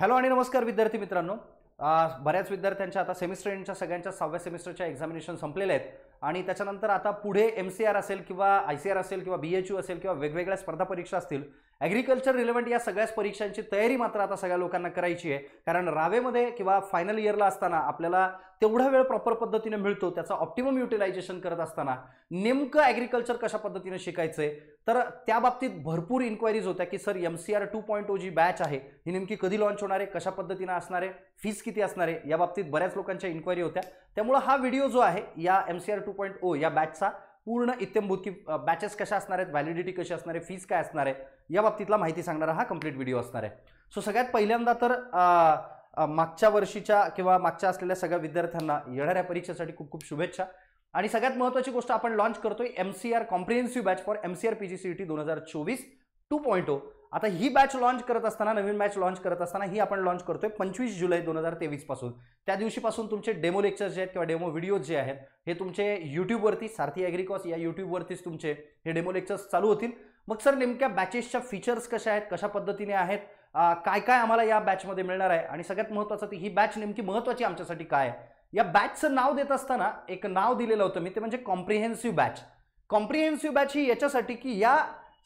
hello आणि नमस्कार विद्यार्थी मित्रांनो बऱ्याच विद्यार्थ्यांच्या आता सेमिस्टर एंडच्या सगळ्यांच्या सहाव्या सेमिस्टरच्या एक्झामिनेशन संपलेल्या आहेत आणि त्याच्यानंतर आता पुढे एम सी आर असेल किंवा आय सी आर असेल किंवा बी एच यू असेल किंवा वेगवेगळ्या स्पर्धा परीक्षा असतील ॲग्रिकल्चर रिलेव्हंट या सगळ्याच परीक्षांची तयारी मात्र आता सगळ्या लोकांना करायची आहे कारण रावेमध्ये किंवा फायनल इयरला असताना आपल्याला तेवढा वेळ प्रॉपर पद्धतीने मिळतो त्याचा ऑप्टिमम युटिलायझेशन करत असताना नेमकं ॲग्रिकल्चर कशा पद्धतीने शिकायचं तर त्या बाबतीत भरपूर इन्क्वायरीज होत्या की sir M C R two point O जी बॅच आहे ही नेमकी कधी लॉन्च होणार आहे कशा पद्धतीनं असणार आहे फीस किती असणार आहे या बाबतीत बऱ्याच लोकांच्या इन्क्वायरी होत्या त्यामुळं हा व्हिडिओ जो आहे या M C R two oh या बॅचचा पूर्ण इत्यंभूत बॅचेस कशा असणार आहेत व्हॅलिडिटी कशी असणार आहे फीस काय असणार आहे या बाबतीतला माहिती सांगणारा हा कंप्लीट व्हिडिओ असणार आहे सो सगळ्यात पहिल्यांदा तर मागच्या वर्षीच्या किंवा मागच्या असलेल्या सगळ्या विद्यार्थ्यांना येणाऱ्या परीक्षेसाठी खूप खूप शुभेच्छा आणि सगळ्यात महत्वाची गोष्ट आपण लॉन्च करतोय M C R comprehensive batch for M C R P दोन हजार चोवीस टू पॉईंट ओ आता ही बॅच लॉन्च करत असताना नवीन बॅच लॉन्च करत असताना ही आपण लॉन्च करतोय पंचवीस जुलै दोन हजार तेवीस पासून त्या दिवशीपासून तुमचे डेमो लेक्चर्स जे आहेत किंवा डेमो व्हिडिओज जे आहेत हे तुमचे युट्यूबवरती सारथी ॲग्रिकॉस या युट्यूबवरतीच तुमचे हे डेमो लेक्चर्स चालू होतील मग सर नेमक्या बॅचेसच्या फीचर्स कशा आहेत कशा पद्धतीने आहेत काय काय आम्हाला या बॅचमध्ये मिळणार आहे आणि सगळ्यात महत्त्वाचं ती ही बॅच नेमकी महत्त्वाची आमच्यासाठी काय आहे या बॅचचं नाव देत असताना एक नाव दिलेलं होतं मी ते म्हणजे कॉम्प्रिहेन्सिव्ह बॅच कॉम्प्रिहेन्सिव्ह बॅच ही याच्यासाठी की या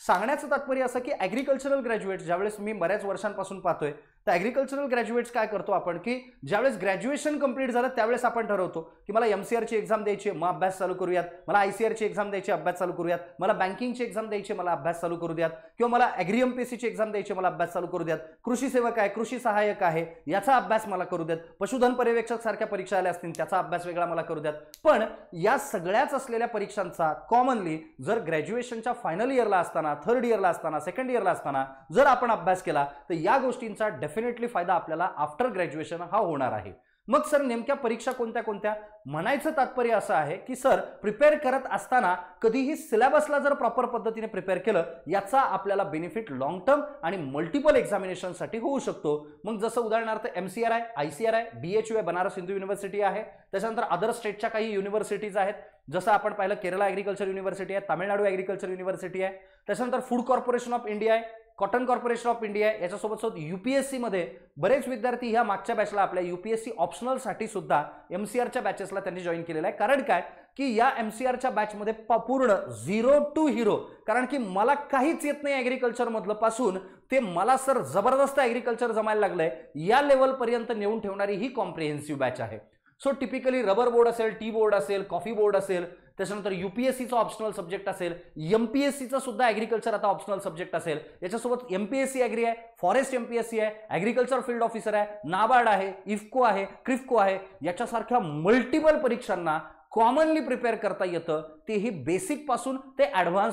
सांगण्याचं तात्पर्य असं की ॲग्रिकल्चरल ग्रॅज्युएट ज्यावेळेस मी बऱ्याच वर्षांपासून पाहतोय तर ॲग्रिकल्चरल ग्रॅज्युएट्स काय करतो आपण की ज्यावेळेस ग्रॅज्युएशन कंप्लीट झालं त्यावेळेस आपण ठरवतो की मला एम सी आरची एक्झाम द्यायची मग अभ्यास चालू करूयात मला आय सी आरची एक्झाम द्यायची अभ्यास चालू करूयात मला बँकिंगची एक्झाम द्यायची मला अभ्यास चालू करू द्यात किंवा मला ॲग्री एम पी सीची एक्झाम द्यायची मला अभ्यास चालू करू द्यात कृषी सेवक आहे कृषी सहाय्यक आहे याचा अभ्यास मला करू द्यात पशुधन पर्यवेक्षक सारख्या परीक्षा आल्या असतील त्याचा अभ्यास वेगळा मला करू द्यात पण या सगळ्याच असलेल्या परीक्षांचा कॉमनली जर ग्रॅज्युएशनच्या फायनल इयरला असताना थर्ड इयरला असताना सेकंड इयरला असताना जर आपण अभ्यास केला तर या गोष्टींचा डेफिनेटली फायदा आपल्याला आफ्टर ग्रॅज्युएशन हा होणार आहे मग सर नेमक्या परीक्षा कोणत्या कोणत्या म्हणायचं तात्पर्य असं आहे की सर प्रिपेअर करत असताना कधीही सिलेबसला जर प्रॉपर पद्धतीने प्रिपेअर केलं याचा आपल्याला बेनिफिट लॉंग टर्म आणि मल्टिपल एक्झामिनेशनसाठी होऊ शकतो मग जसं उदाहरणार्थ M C R I I C R I B H U आहे बनारस हिंदू युनिव्हर्सिटी आहे त्याच्यानंतर अदर स्टेटच्या काही युनिव्हर्सिटीज आहेत जसं आपण पाहिलं केरळ ॲग्रिकल्चर युनिव्हर्सिटी आहे तामिळनाडू ॲग्रिकल्चर युनिव्हर्सिटी आहे त्याच्यानंतर फूड कॉर्पोरेशन ऑफ इंडिया आहे कॉटन कॉर्पोरेशन ऑफ इंडिया याच्यासोबत याच्यासोबतसोबत यू पी एस सीमध्ये बरेच विद्यार्थी ह्या मागच्या बॅचला आपल्या यू पी एस सी ऑप्शनलसाठी सुद्धा एम सी आरच्या बॅचेसला त्यांनी जॉईन केलेलं आहे कारण काय की या एम सी आरच्या बॅचमध्ये पूर्ण झिरो टू हिरो कारण की मला काहीच येत नाही ॲग्रिकल्चरमधलं पासून ते मला सर जबरदस्त ॲग्रिकल्चर जमायला लागलंय या लेवलपर्यंत नेऊन ठेवणारी ही कॉम्प्रिहेन्सिव्ह बॅच आहे सो टिपिकली रबर बोर्ड असेल टी बोर्ड असेल कॉफी बोर्ड असेल त्याच्यानंतर युपीएससीचा ऑप्शनल सब्जेक्ट असेल एमपीएससीचा सुद्धा ॲग्रिकल्चर आता ऑप्शनल सब्जेक्ट असेल याच्यासोबत एमपीएससी ॲग्री आहे फॉरेस्ट एमपीएससी आहे ॲग्रिकल्चर फील्ड ऑफिसर आहे नाबार्ड आहे इफको आहे क्रिफको आहे याच्यासारख्या मल्टिपल परीक्षांना कॉमनली प्रिपेअर करता येतं तेही बेसिकपासून ते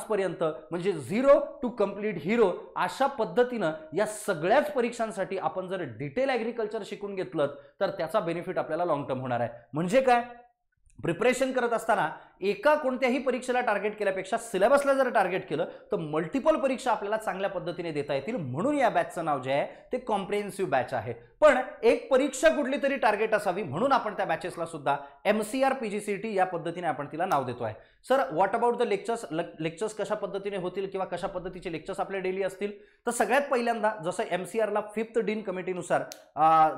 पर्यंत म्हणजे झिरो टू कम्प्लीट हिरो अशा पद्धतीनं या सगळ्याच परीक्षांसाठी आपण जर डिटेल ॲग्रिकल्चर शिकून घेतलं तर त्याचा बेनिफिट आपल्याला लाँग टर्म होणार आहे म्हणजे काय प्रिपरेशन करत असताना एका कोणत्याही परीक्षेला टार्गेट केल्यापेक्षा सिलेबसला जर टार्गेट केलं तर मल्टिपल परीक्षा आपल्याला चांगल्या पद्धतीने देता येतील म्हणून या बॅचचं नाव जे आहे ते कॉम्प्रिहेन्सिव्ह बॅच आहे पण एक परीक्षा कुठली तरी टार्गेट असावी म्हणून आपण त्या बॅचेसला सुद्धा M C R P G C T या पद्धतीने आपण तिला नाव देतो आहे sir what about the lectures lectures कशा पद्धतीने होतील किंवा कशा पद्धतीचे लेक्चर्स आपले डेली असतील तर सगळ्यात पहिल्यांदा जसं एम सी आरला फिफ्थ डीन कमिटीनुसार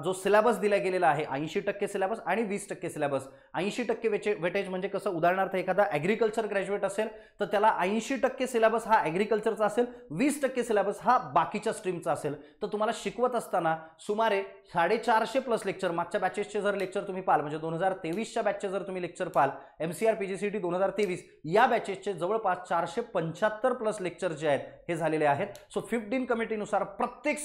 जो सिलेबस दिला गेलेला आहे ऐंशी टक्के सिलेबस आणि वीस टक्के सिलेबस ऐंशी टक्के वेचे वेटेज म्हणजे कसं उदाहरणार्थ एखादा ॲग्रिकल्चर ग्रॅज्युएट असेल तर त्याला ऐंशी टक्के सिलेबस हा ॲग्रिकल्चरचा असेल वीस टक्के सिलेबस हा बाकीच्या स्ट्रीमचा असेल तर तुम्हाला शिकवत असताना सुमारे साडेचारशे प्लस लेक्चर मागच्या बॅचेसचे जर लेक्चर तुम्ही पाल म्हणजे दोन हजार तेवीसच्या बॅचचे जर तुम्ही लेक्चर पाल M C R P G C T दोन हजार तेवीस या बॅचेसचे जवळपास चारशे पंच्याहत्तर प्लस लेक्चर जे आहेत हे झालेले आहेत सो फिफ्टीन कमिटीनुसार प्रत्येक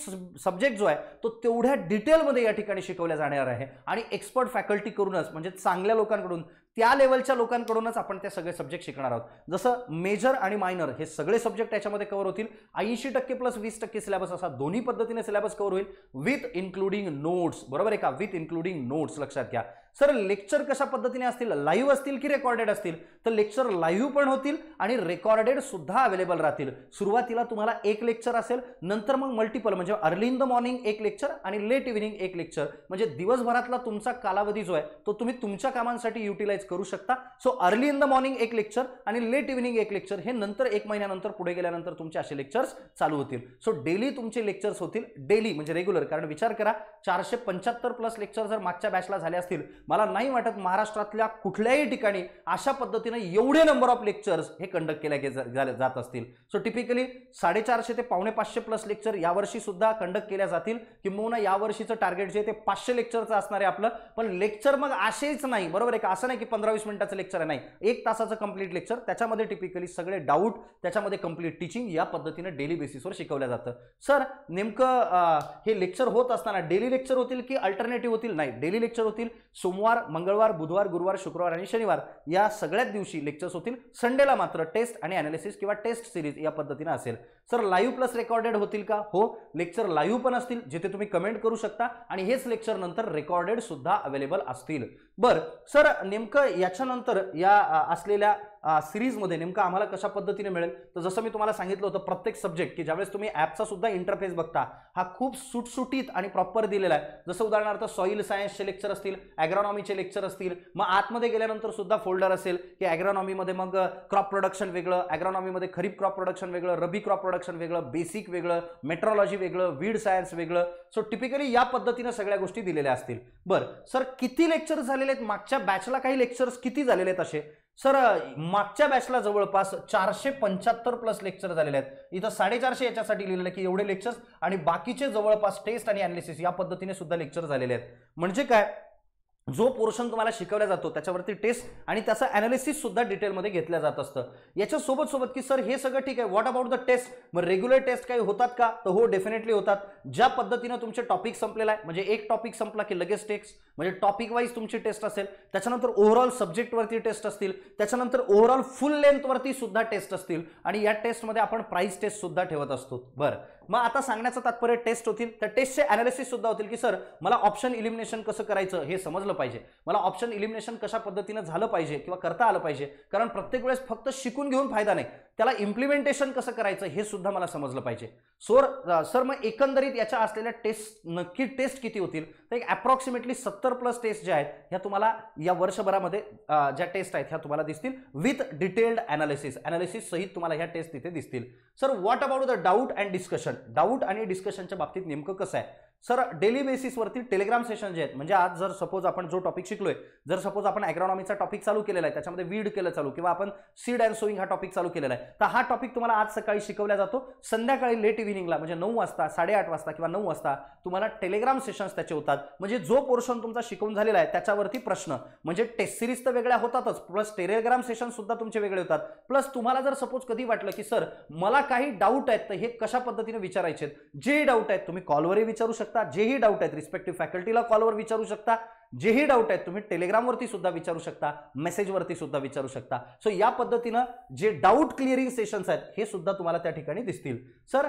सब्जेक्ट जो आहे तो तेवढ्या डिटेलमध्ये या ठिकाणी शिकवल्या जाणार आहे आणि एक्सपर्ट फॅकल्टी करूनच म्हणजे चांगल्या लोकांकडून त्या लेवलच्या लोकांकडूनच आपण ते सगळे सब्जेक्ट शिकणार आहोत जसं मेजर आणि मायनर हे सगळे सब्जेक्ट याच्यामध्ये कव्हर होतील ऐंशी टक्के प्लस वीस टक्के सिलेबस असा दोन्ही पद्धतीने सिलेबस कव्हर होईल विथ इन्क्लुडिंग नोट्स बरोबर आहे का विथ इन्क्लुडिंग नोट्स लक्षात घ्या सर लेक्चर कशा पद्धतीने असतील लाईव्ह असतील की रेकॉर्डेड असतील तर लेक्चर लाईव्ह पण होतील आणि रेकॉर्डेड सुद्धा अवेलेबल राहतील सुरुवातीला तुम्हाला एक लेक्चर असेल नंतर मग मल्टिपल म्हणजे अर्ली इन द मॉर्निंग एक लेक्चर आणि लेट इव्हिनिंग एक लेक्चर म्हणजे दिवसभरातला तुमचा कालावधी जो आहे तो तुम्ही तुमच्या कामांसाठी युटिलाइज करू शकता so early in the morning एक लेक्चर आणि लेट इव्हिनिंग एक लेक्चर हे नंतर एक महिन्यानंतर पुढे गेल्यानंतर तुमचे असे लेक्चर्स चालू होतील सो डेली तुमचे लेक्चर्स होतील डेली म्हणजे रेग्युलर कारण विचार करा चारशे पंच्याहत्तर प्लस लेक्चर जर मागच्या बॅचला झाले असतील मला नाही वाटत महाराष्ट्रातल्या कुठल्याही ठिकाणी अशा पद्धतीनं एवढे नंबर ऑफ लेक्चर्स हे कंडक्ट केल्या गे जात असतील सो टिपिकली साडेचारशे ते पावणे पाचशे प्लस लेक्चर यावर्षी सुद्धा कंडक्ट केल्या जातील किंबहुना यावर्षीचं टार्गेट जे ते पाचशे लेक्चरचं असणार आहे आपलं पण लेक्चर मग असेच नाही बरोबर आहे का असं नाही की पंधरा वीस मिनिटाचं लेक्चर आहे नाही एक तासाचं कंप्लीट लेक्चर त्याच्यामध्ये टिपिकली सगळे डाऊट त्याच्यामध्ये कंप्लीट टीचिंग या पद्धतीनं डेली बेसिसवर शिकवल्या जातं सर नेमकं हे लेक्चर होत असताना डेली लेक्चर होतील की अल्टरनेटिव्ह होतील नाही डेली लेक्चर होतील सो सोमवार मंगळवार बुधवार गुरुवार शुक्रवार आणि शनिवार या सगळ्याच दिवशी लेक्चर्स होतील संडेला मात्र टेस्ट आणि अनालिसिस किंवा टेस्ट सिरीज या पद्धतीनं असेल सर लाईव्ह प्लस रेकॉर्डेड होतील का हो लेक्चर लाईव्ह पण असतील जिथे तुम्ही कमेंट करू शकता आणि हेच लेक्चर नंतर रेकॉर्डेड सुद्धा अवेलेबल असतील बरं सर नेमकं याच्यानंतर या असलेल्या सिरीजमध्ये नेमकं आम्हाला कशा पद्धतीने मिळेल तर जसं मी तुम्हाला सांगितलं होतं प्रत्येक सब्जेक्ट की ज्यावेळेस तुम्ही ॲपचा सुद्धा इंटरफेस बघता हा खूप सुटसुटीत आणि प्रॉपर दिलेला आहे जसं उदाहरणार्थ सॉईल सायन्सचे लेक्चर असतील ॲग्रॉनॉमीचे लेक्चर असतील मग आतमध्ये गेल्यानंतर सुद्धा फोल्डर असेल की ॲग्रॉनॉमीमध्ये मग क्रॉप प्रोडक्शन वेगळं ॲग्रॉनॉमीमध्ये खरीप क्रॉप प्रोडक्शन वेगळं रबी क्रॉप प्रोडक्शन वेगळं बेसिक वेगळं मेट्रोलॉजी वेगळं वीड सायन्स वेगळं सो टिपिकली या पद्धतीनं सगळ्या गोष्टी दिलेल्या असतील बरं सर किती लेक्चर्स झालेले आहेत मागच्या बॅचला काही लेक्चर्स किती झालेले आहेत असे सर मागच्या बॅचला जवळपास चारशे पंच्याहत्तर प्लस लेक्चर झालेले आहेत इथं साडेचारशे याच्यासाठी लिहिलेलं की एवढे लेक्चर्स आणि बाकीचे जवळपास टेस्ट आणि अनालिसिस या पद्धतीने सुद्धा लेक्चर झालेले आहेत म्हणजे काय जो पोर्शन तुम्हाला शिकवला जातो त्याच्यावरती टेस्ट आणि त्याचं ॲनालिसिस सुद्धा डिटेलमध्ये घेतलं जात असतं याच्या सोबत सोबत की सर हे सगळं ठीक आहे व्हॉट अबाउट द टेस्ट मग रेग्युलर टेस्ट काही होतात का तर हो डेफिनेटली होतात ज्या पद्धतीनं तुमचे टॉपिक संपलेला आहे म्हणजे एक टॉपिक संपला की लगेच टेस्ट म्हणजे टॉपिक वाईज तुमची टेस्ट असेल त्याच्यानंतर ओव्हरऑल सब्जेक्टवरती टेस्ट असतील त्याच्यानंतर ओव्हरऑल फुल लेंथवरती सुद्धा टेस्ट असतील आणि या टेस्टमध्ये आपण प्राईस टेस्ट सुद्धा ठेवत असतो बरं मग आता सांगण्याचं तात्पर्य टेस्ट होतील तर टेस्टचे अनालिसिस सुद्धा होतील की सर मला ऑप्शन इलिमिनेशन कसं करायचं हे समजलं पाहिजे मला ऑप्शन इलिमिनेशन कशा पद्धतीनं झालं पाहिजे किंवा करता आलं पाहिजे कारण प्रत्येक वेळेस फक्त शिकून घेऊन फायदा नाही त्याला इम्प्लिमेंटेशन कसं करायचं हे सुद्धा मला समजलं पाहिजे सोर सर मग एकंदरीत याच्या असलेल्या टेस्ट नक्की टेस्ट किती होतील तर एक अप्रॉक्सिमेटली सत्तर प्लस टेस्ट ज्या आहेत ह्या तुम्हाला या वर्षभरामध्ये ज्या टेस्ट आहेत ह्या तुम्हाला दिसतील विथ डिटेल्ड अनालिसिस अनालिसिस सहित तुम्हाला ह्या टेस्ट तिथे दिसतील sir what about the doubt and discussion doubt आणि डिस्कशनच्या बाबतीत नेमकं कसं आहे सर डेली बेसिसवरती टेलिग्राम सेशन जे आहेत म्हणजे आज जर सपोज आपण जो टॉपिक शिकलोय जर सपोज आपण ॲग्रॉनॉमीचा टॉपिक चालू केलेला आहे त्याच्यामध्ये वीड केलं चालू किंवा आपण सीड अँड सोईंग हा टॉपिक चालू केलेला आहे तर हा टॉपिक तुम्हाला आज सकाळी शिकवला जातो संध्याकाळी लेट इव्हिनिंगला म्हणजे नऊ वाजता साडेआठ वाजता किंवा नऊ वाजता तुम्हाला टेलिग्राम सेशन्स त्याचे होतात म्हणजे जो पोर्शन तुमचा शिकवून झालेला आहे त्याच्यावरती प्रश्न म्हणजे टेस्ट सिरीज तर वेगळ्या होतातच प्लस टेलिग्राम सेशन सुद्धा तुमचे वेगळे होतात प्लस तुम्हाला जर सपोज कधी वाटलं की सर मला काही डाऊट आहेत तर हे कशा पद्धतीने विचारायचे जे डाऊट आहेत तुम्ही कॉलवरही विचारू शकता शकता जेही डाऊट आहेत रिस्पेक्टिव्ह फॅकल्टीला कॉलवर विचारू शकता जेही डाऊट आहेत तुम्ही वरती सुद्धा विचारू शकता वरती सुद्धा विचारू शकता सो या पद्धतीनं जे डाऊट क्लिअरिंग सेशन्स आहेत हे सुद्धा तुम्हाला त्या ठिकाणी दिसतील सर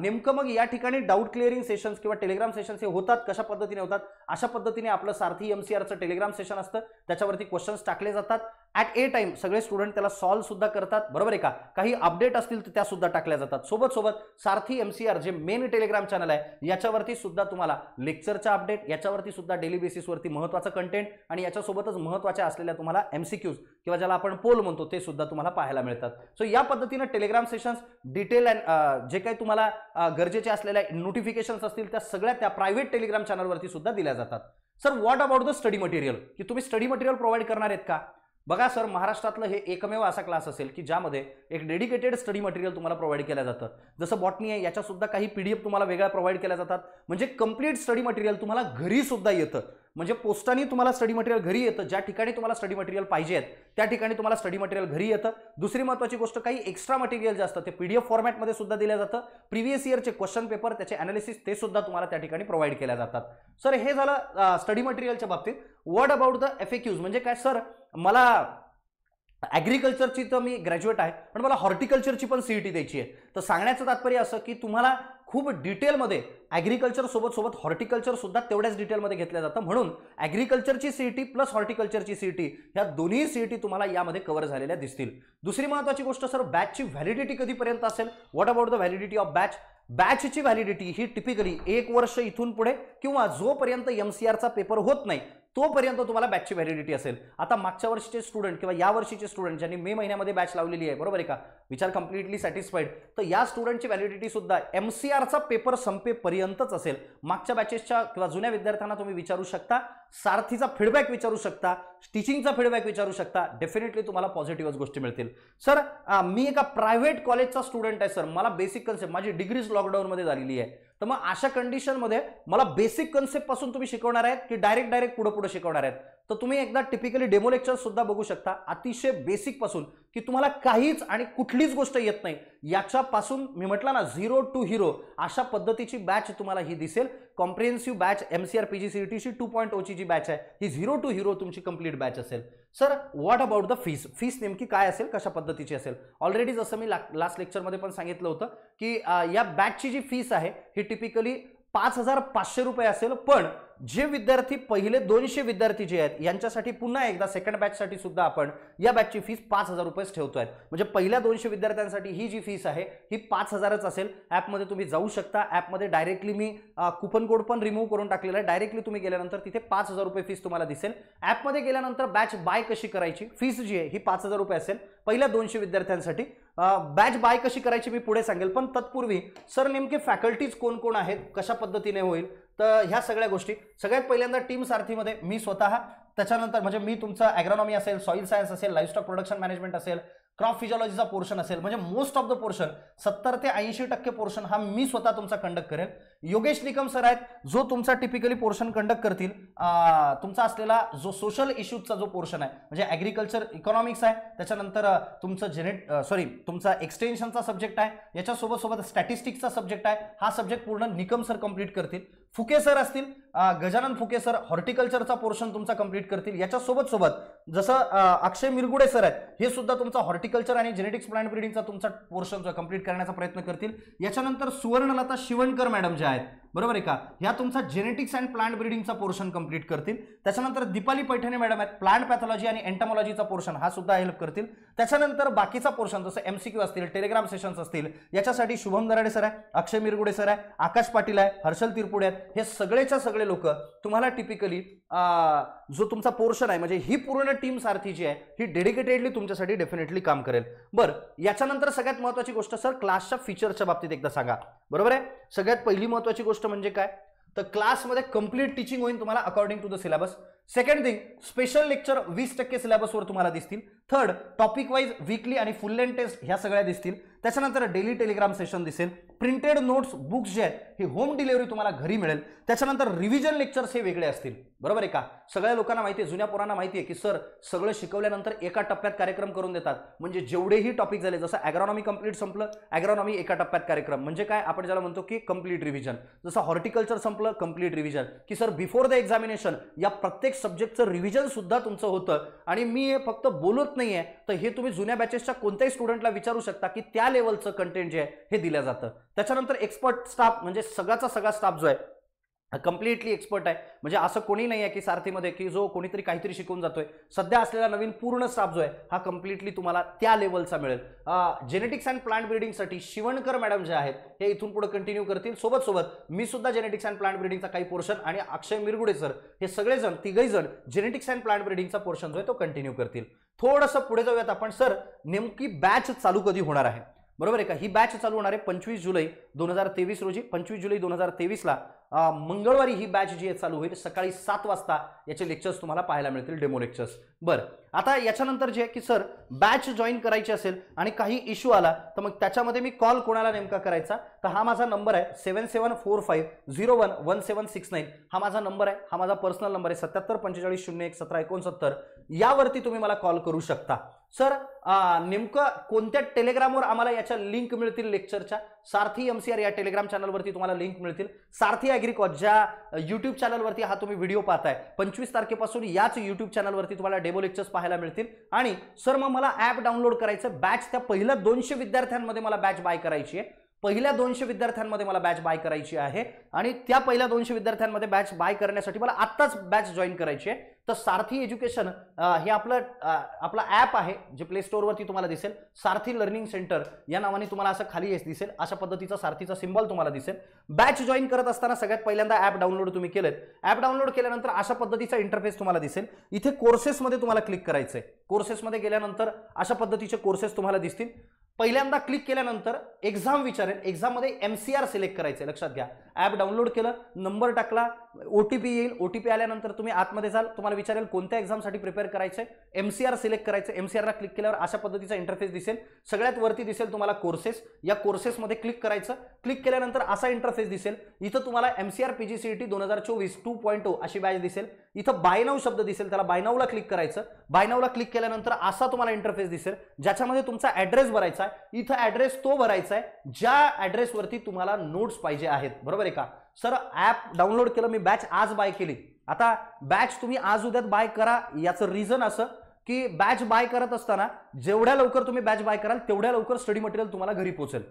नेमकं मग या ठिकाणी डाऊट क्लिअरिंग सेशन्स किंवा टेलिग्राम सेशन्स हे होतात कशा पद्धतीने होतात अशा पद्धतीने आपलं सारथी एमसीआरचं टेलिग्राम सेशन असतं त्याच्यावरती क्वेश्चन्स टाकले जातात ॲट ए टाइम सगळे स्टुडंट त्याला सॉल्व्ह सुद्धा करतात बरोबर आहे का काही अपडेट असतील तर त्या सुद्धा टाकल्या जातात सोबत सोबत सारथी एम सी आर जे मेन टेलिग्राम चॅनल आहे याच्यावरती सुद्धा तुम्हाला लेक्चरचा अपडेट याच्यावरती सुद्धा डेली बेसिसवरती महत्त्वाचं कंटेंट आणि याच्यासोबतच महत्त्वाच्या असलेल्या तुम्हाला एम सी क्यूज किंवा ज्याला आपण पोल म्हणतो ते सुद्धा तुम्हाला पाहायला मिळतात सो या पद्धतीनं टेलिग्राम सेशन्स डिटेल अँड जे काही तुम्हाला गरजेचे असलेल्या नोटिफिकेशन्स असतील त्या सगळ्या त्या प्रायव्हेट टेलिग्राम चॅनलवरती सुद्धा दिल्या जातात sir what about the study material की तुम्ही स्टडी मटेरियल प्रोव्हाइड करणार आहेत का बघा सर महाराष्ट्रातलं हे एकमेव असा क्लास असेल की ज्यामध्ये एक डेडिकेटेड स्टडी मटेरियल तुम्हाला प्रोव्हाइड केलं जातं जसं बॉटनी आहे याच्यासुद्धा काही पी डी एफ तुम्हाला वेगळ्या प्रोव्हाइड केल्या जातात म्हणजे कंप्लीट स्टडी मटेरियल तुम्हाला घरी सुद्धा येतं म्हणजे पोस्टाने तुम्हाला स्टडी मटेरियल घरी येतं ज्या ठिकाणी तुम्हाला स्टडी मटेरियल पाहिजे आहेत त्या ठिकाणी तुम्हाला स्टडी मटेरियल घरी येतं दुसरी महत्त्वाची गोष्ट काही एक्स्ट्रा मटेरियल जे असतं ते पी डी एफ फॉर्मॅटमध्ये सुद्धा दिलं जातं प्रिव्हियस इयरचे क्वेश्चन पेपर त्याचे ॲनालिसिस ते सुद्धा तुम्हाला त्या ठिकाणी प्रोव्हाइड केल्या जातात सर हे झालं स्टडी मटेरियलच्या बाबतीत वर्ड अबाउट द एफ म्हणजे काय सर मला ॲग्रिकल्चरची तर मी ग्रॅज्युएट आहे पण मला हॉर्टिकल्चरची पण सीईटी द्यायची आहे तर सांगण्याचं तात्पर्य असं की तुम्हाला खूप डिटेलमध्ये ॲग्रिकल्चर सोबत सोबत हॉर्टिकल्चर सुद्धा तेवढ्याच डिटेलमध्ये घेतलं जातं म्हणून ॲग्रिकल्चरची टी प्लस हॉर्टिकल्चरची टी ह्या दोन्ही टी तुम्हाला यामध्ये कव्हर झालेल्या दिसतील दुसरी महत्त्वाची गोष्ट सर बॅचची व्हॅलिडिटी कधीपर्यंत असेल what about the validity of batch बॅचची व्हॅलिडिटी ही टिपिकली एक वर्ष इथून पुढे किंवा जोपर्यंत एम सी आरचा पेपर होत नाही तोपर्यंत तुम्हाला बॅचची व्हॅलिडिटी असेल आता मागच्या वर्षीचे स्टुडंट किंवा या वर्षीचे स्टुडंट ज्यांनी मे महिन्यामध्ये बॅच लावलेली आहे बरोबर आहे का विचार कम्प्लिटली सॅटिस्फाईड तर या स्टुडंटची व्हॅलिडिटी सुद्धा एम सी आरचा पेपर संपेपर्यंतच असेल मागच्या बॅचेसच्या किंवा जुन्या विद्यार्थ्यांना तुम्ही विचारू शकता सारथीचा फीडबॅक विचारू शकता टीचिंगचा फीडबॅक विचारू शकता डेफिनेटली तुम्हाला पॉझिटिव्हच गोष्टी मिळतील सर मी एका प्रायव्हेट कॉलेजचा स्टुडंट आहे सर मला बेसिक कन्सेप्ट माझी डिग्रीज लॉकडाऊनमध्ये झालेली आहे तर मग अशा कंडिशनमध्ये मला बेसिक कन्सेप्ट पासून तुम्ही शिकवणार आहेत की डायरेक्ट डायरेक्ट पुढे पुढे शिकवणार आहेत तर तुम्ही एकदा टिपिकली डेमो लेक्चर सुद्धा बघू शकता अतिशय बेसिक पासून की तुम्हाला काहीच आणि कुठलीच गोष्ट येत नाही याच्यापासून मी म्हटलं ना झिरो टू हिरो अशा पद्धतीची बॅच तुम्हाला ही दिसेल comprehensive batch M C R P G C T C two point ओची जी बॅच आहे ही झिरो टू हिरो तुमची कंप्लीट बॅच असेल sir what about the fees fees नेमकी काय असेल कशा पद्धतीची असेल ऑलरेडी जसं मी लास्ट लेक्चरमध्ये पण सांगितलं होतं की या बॅचची जी फीस आहे ही टिपिकली पाच हजार पाचशे रुपये असेल पण जे विद्यार्थी पहिले दोनशे विद्यार्थी जे आहेत यांच्यासाठी पुन्हा एकदा सेकंड बॅचसाठी सुद्धा आपण या बॅचची फीस पाच हजार रुपयेच ठेवतोय म्हणजे पहिल्या दोनशे विद्यार्थ्यांसाठी ही जी फीस आहे ही पाच हजारच असेल ॲपमध्ये तुम्ही जाऊ शकता ॲपमध्ये डायरेक्टली मी कुपन कोड पण रिमूव्ह करून टाकलेला आहे डायरेक्टली तुम्ही गेल्यानंतर तिथे पाच हजार रुपये फीस तुम्हाला दिसेल ॲपमध्ये गेल्यानंतर बॅच बाय कशी करायची फीस जी आहे ही पाच हजार रुपये असेल पहिल्या दोनशे विद्यार्थ्यांसाठी बॅच बाय कशी करायची मी पुढे सांगेल पण तत्पूर्वी सर नेमके फॅकल्टीज कोण कोण आहेत कशा पद्धतीने होईल तर ह्या सगळ्या गोष्टी सगळ्यात पहिल्यांदा टीम सारथीमध्ये मी स्वतः त्याच्यानंतर म्हणजे मी तुमचं ॲग्रॉनॉमी असेल सॉईल सायन्स असेल लाईफस्टॉक प्रोडक्शन मॅनेजमेंट असेल क्रॉप फिजॉलॉजीचा पोर्शन असेल म्हणजे मोस्ट ऑफ द पोर्शन सत्तर ते ऐंशी टक्के पोर्शन हा मी स्वतः तुमचा कंडक्ट करेन योगेश निकम सर आहेत जो तुमचा टिपिकली पोर्शन कंडक्ट करतील तुमचा असलेला जो सोशल इश्यूजचा जो पोर्शन आहे म्हणजे ॲग्रिकल्चर इकॉनॉमिक्स आहे त्याच्यानंतर तुमचं जेनेट सॉरी तुमचा एक्सटेन्शनचा सब्जेक्ट आहे याच्यासोबत सोबत स्टॅटिस्टिक्सचा सब्जेक्ट आहे हा सब्जेक्ट पूर्ण निकम सर कंप्लीट करतील फुके सर असतील गजानन फुके सर हॉर्टिकल्चरचा पोर्शन तुमचा कंप्लीट करतील याच्यासोबत सोबत जसं अक्षय मिरगुडे सर आहेत हे सुद्धा तुमचा हॉर्टिकल्चर आणि जेनेटिक्स प्लांट ब्रिडिंगचा तुमचा पोर्शन जो कंप्लीट करण्याचा प्रयत्न करतील याच्यानंतर सुवर्णलता शिवणकर मॅडम ज्या आहेत बरोबर आहे का ह्या तुमचा जेनेटिक्स अँड प्लांट ब्रिडिंगचा पोर्शन कंप्लीट करतील त्याच्यानंतर दीपाली पैठणे मॅडम आहेत प्लांट पॅथॉलॉजी आणि एन्टॉमॉलॉजीचा पोर्शन हा सुद्धा हेल्प करतील त्याच्यानंतर बाकीचा पोर्शन जसं क्यू असतील टेलिग्राम सेशन्स असतील याच्यासाठी शुभम दराडे सर आहे अक्षय मिरगुडे सर आहे आकाश पाटील आहे हर्षल तिरपुडे आहेत हे सगळेच्या सगळे करणारे लोक तुम्हाला टिपिकली जो तुमचा पोर्शन आहे म्हणजे ही पूर्ण टीम सारखी जी आहे ही डेडिकेटेडली तुमच्यासाठी डेफिनेटली काम करेल बरं याच्यानंतर सगळ्यात महत्वाची गोष्ट सर क्लासच्या फीचरच्या बाबतीत एकदा सांगा बरोबर आहे सगळ्यात पहिली महत्त्वाची गोष्ट म्हणजे काय तर क्लासमध्ये कम्प्लीट टीचिंग होईल तुम्हाला according to the syllabus second thing special lecture वीस टक्के सिलेबसवर तुम्हाला दिसतील थर्ड टॉपिक वाईज वीकली आणि फुल लेन टेस्ट ह्या सगळ्या दिसतील त्याच्यानंतर डेली टेलिग्राम सेशन दिसेल प्रिंटेड नोट्स बुक्स जे आहेत हे होम डिलिव्हरी तुम्हाला घरी मिळेल त्याच्यानंतर रिव्हिजन लेक्चर्स हे वेगळे असतील बरोबर आहे का सगळ्या लोकांना माहिती आहे जुन्या पोरांना माहिती आहे की सर सगळं शिकवल्यानंतर एका टप्प्यात कार्यक्रम करून देतात म्हणजे जेवढेही टॉपिक झाले जसं ॲग्रॉनॉमी कम्प्लीट संपलं ॲग्रॉनॉमी एका टप्प्यात कार्यक्रम म्हणजे काय आपण ज्याला म्हणतो की कम्प्लीट रिव्हिजन जसं हॉर्टिकल्चर संपलं कंप्लीट रिव्हिजन की सर बिफोर द एक्झामिनेशन या प्रत्येक सब्जेक्टचं रिव्हिजन सुद्धा तुमचं होतं आणि मी हे फक्त बोलत नाही आहे तर हे तुम्ही जुन्या बॅचेसच्या कोणत्याही स्टुडंटला विचारू शकता की त्या लेवलचं कंटेंट जे आहे हे दिलं जातं त्याच्यानंतर एक्सपर्ट स्टाफ म्हणजे सगळाचा सगळा स्टाफ जो आहे कम्प्लिटली एक्सपर्ट आहे म्हणजे असं कोणी नाही आहे की सारथीमध्ये की जो कोणीतरी काहीतरी शिकवून जातोय सध्या असलेला नवीन पूर्ण स्टाफ जो आहे हा कम्प्लिटली तुम्हाला त्या लेवलचा मिळेल जेनेटिक्स अँड प्लांट ब्रिडिंगसाठी शिवणकर मॅडम जे आहेत हे इथून पुढे कंटिन्यू करतील सोबत सोबत मी सुद्धा जेनेटिक्स अँड प्लांट ब्रिडिंगचा काही पोर्शन आणि अक्षय मिरगुडे सर हे सगळेजण जण जेनेटिक्स अँड प्लांट ब्रिडिंगचा पोर्शन जो आहे तो कंटिन्यू करतील थोडंसं पुढे जाऊयात आपण सर नेमकी बॅच चालू कधी होणार आहे बरोबर आहे का ही बॅच चालू होणार आहे पंचवीस जुलै दोन हजार तेवीस रोजी पंचवीस जुलै दोन हजार तेवीसला मंगळवारी ही बॅच जी आहे चालू होईल सकाळी सात वाजता याचे लेक्चर्स तुम्हाला पाहायला मिळतील डेमो लेक्चर्स बरं आता याच्यानंतर जे आहे की सर बॅच जॉईन करायची असेल आणि काही इश्यू आला तर मग त्याच्यामध्ये मी कॉल कोणाला नेमका करायचा तर हा माझा नंबर आहे seven seven four five zero one one seven six nine हा माझा नंबर आहे हा माझा पर्सनल नंबर आहे सत्याहत्तर पंचेचाळीस शून्य एक सतरा एकोणसत्तर यावरती तुम्ही मला कॉल करू शकता सर नेमकं कोणत्या टेलिग्रामवर आम्हाला याच्या लिंक मिळतील लेक्चरच्या सारथी एम सी आर या टेलिग्राम चॅनलवरती तुम्हाला लिंक मिळतील सारथी अॅग्रिकॉ ज्या युट्यूब चॅनलवरती हा तुम्ही व्हिडिओ पाहताय पंचवीस तारखेपासून याच यूट्यूब चॅनलवरती तुम्हाला डेबो लेक्चर्स पाहायला मिळतील आणि सर मग मला ॲप डाउनलोड करायचं बॅच त्या पहिल्या दोनशे विद्यार्थ्यांमध्ये मला बॅच बाय करायची आहे पहिल्या दोनशे विद्यार्थ्यांमध्ये मला बॅच बाय करायची आहे आणि त्या पहिल्या दोनशे विद्यार्थ्यांमध्ये बॅच बाय करण्यासाठी मला आत्ताच बॅच जॉईन करायची आहे तर सारथी एज्युकेशन हे आपलं आपला ॲप आहे जे प्ले स्टोअरवरती तुम्हाला दिसेल सारथी लर्निंग सेंटर या नावाने तुम्हाला असं खाली दिसेल अशा पद्धतीचा सारथीचा सिम्बॉल तुम्हाला दिसेल बॅच जॉईन करत असताना सगळ्यात पहिल्यांदा ॲप डाउनलोड तुम्ही केलेत ॲप डाउनलोड केल्यानंतर अशा पद्धतीचा इंटरफेस तुम्हाला दिसेल इथे कोर्सेसमध्ये तुम्हाला क्लिक करायचं आहे कोर्सेसमध्ये गेल्यानंतर अशा पद्धतीचे कोर्सेस तुम्हाला दिसतील पहिल्यांदा क्लिक केल्यानंतर एक्झाम विचारेल एक्झाममध्ये एम सी आर सिलेक्ट करायचं लक्षात घ्या ॲप डाउनलोड केलं नंबर टाकला ओ टी पी येईल ओ टी पी आल्यानंतर तुम्ही आतमध्ये जाल तुम्हाला विचारेल कोणत्या एक्झामसाठी प्रिपेअर करायचं आहे एम सी आर सिलेक्ट करायचं एम सी आरला क्लिक केल्यावर अशा पद्धतीचा इंटरफेस दिसेल सगळ्यात वरती दिसेल तुम्हाला कोर्सेस या कोर्सेसमध्ये क्लिक करायचं क्लिक केल्यानंतर असा इंटरफेस दिसेल इथं तुम्हाला M C R P G C E T दोन हजार चोवीस टू पॉईंट ओ अशी बॅच दिसेल इथं बायनाऊ शब्द दिसेल त्याला बायनाऊला क्लिक करायचं बायनाऊला क्लिक केल्यानंतर असा तुम्हाला इंटरफेस दिसेल ज्याच्यामध्ये तुमचा ॲड्रेस भरायचा आहे इथं ॲड्रेस तो भरायचा आहे ज्या ॲड्रेसवरती तुम्हाला नोट्स पाहिजे आहेत बरोबर आहे का सर ॲप डाउनलोड केलं मी बॅच आज बाय केली आता बॅच तुम्ही आज उद्यात बाय करा याचं रिझन असं की बॅच बाय करत असताना जेवढ्या लवकर तुम्ही बॅच बाय कराल तेवढ्या लवकर स्टडी मटेरियल तुम्हाला घरी पोहोचेल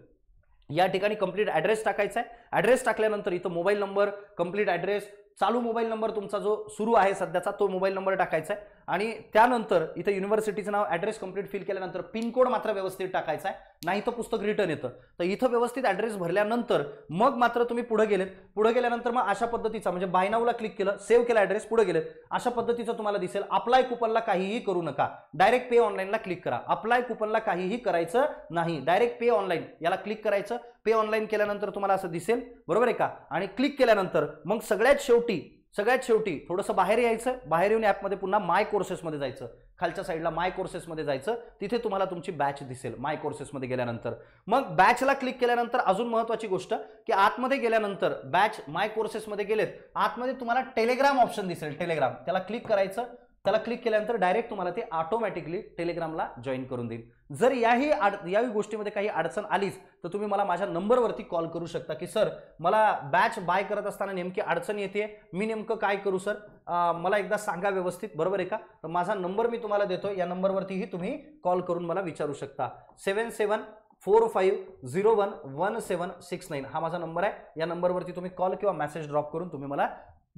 या ठिकाणी कंप्लीट ॲड्रेस टाकायचा आहे ॲड्रेस टाकल्यानंतर इथं मोबाईल नंबर कंप्लीट ॲड्रेस चालू मोबाईल नंबर तुमचा जो सुरू आहे सध्याचा तो मोबाईल नंबर टाकायचा आहे आणि त्यानंतर इथं युनिव्हर्सिटीचं नाव ॲड्रेस कंप्लीट फिल केल्यानंतर पिनकोड मात्र व्यवस्थित टाकायचा आहे नाही तर पुस्तक रिटर्न येतं तर इथं व्यवस्थित ॲड्रेस भरल्यानंतर मग मात्र तुम्ही पुढे गेलेत पुढे गेल्यानंतर मग अशा पद्धतीचा म्हणजे बायनावला क्लिक केलं सेव्ह केला ॲड्रेस पुढे गेलेत अशा पद्धतीचं तुम्हाला दिसेल अप्लाय कुपनला काहीही करू नका डायरेक्ट पे ऑनलाईनला क्लिक करा अप्लाय कुपनला काहीही करायचं नाही डायरेक्ट पे ऑनलाईन याला क्लिक करायचं पे ऑनलाईन केल्यानंतर तुम्हाला असं दिसेल बरोबर आहे का आणि क्लिक केल्यानंतर मग सगळ्यात शेवटी सगळ्यात शेवटी थोडंसं बाहेर यायचं बाहेर येऊन ॲपमध्ये पुन्हा माय कोर्सेसमध्ये जायचं खालच्या साईडला माय कोर्सेसमध्ये जायचं तिथे तुम्हाला तुमची बॅच दिसेल माय कोर्सेसमध्ये गेल्यानंतर मग बॅचला क्लिक केल्यानंतर अजून महत्त्वाची गोष्ट की आतमध्ये गेल्यानंतर बॅच माय कोर्सेसमध्ये गेलेत आतमध्ये तुम्हाला टेलिग्राम ऑप्शन दिसेल टेलिग्राम त्याला क्लिक करायचं त्याला क्लिक केल्यानंतर डायरेक्ट तुम्हाला ते ऑटोमॅटिकली टेलिग्रामला जॉईन करून देईल जर याही आड याही गोष्टीमध्ये काही अडचण आलीच तर तुम्ही मला माझ्या नंबरवरती कॉल करू शकता की सर मला बॅच बाय करत असताना नेमकी अडचण येते मी नेमकं काय करू सर मला एकदा सांगा व्यवस्थित बरोबर आहे का तर माझा नंबर मी तुम्हाला देतो या नंबरवरतीही तुम्ही कॉल करून मला विचारू शकता seven seven four five zero one one seven six nine हा माझा नंबर आहे या नंबरवरती तुम्ही कॉल किंवा मेसेज ड्रॉप करून तुम्ही मला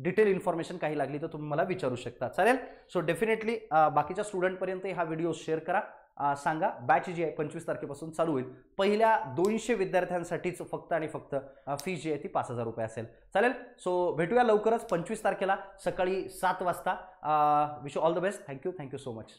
डिटेल इन्फॉर्मेशन काही लागली तर तुम्ही मला विचारू शकता चालेल सो डेफिनेटली बाकीच्या स्टुडंटपर्यंत हा व्हिडिओ शेअर करा सांगा बॅच जी आहे पंचवीस तारखेपासून चालू होईल पहिल्या दोनशे विद्यार्थ्यांसाठीच फक्त आणि फक्त फी जी आहे ती पाच हजार रुपये असेल चालेल सो भेटूया लवकरच पंचवीस तारखेला सकाळी सात वाजता wish all the best thank you thank you so much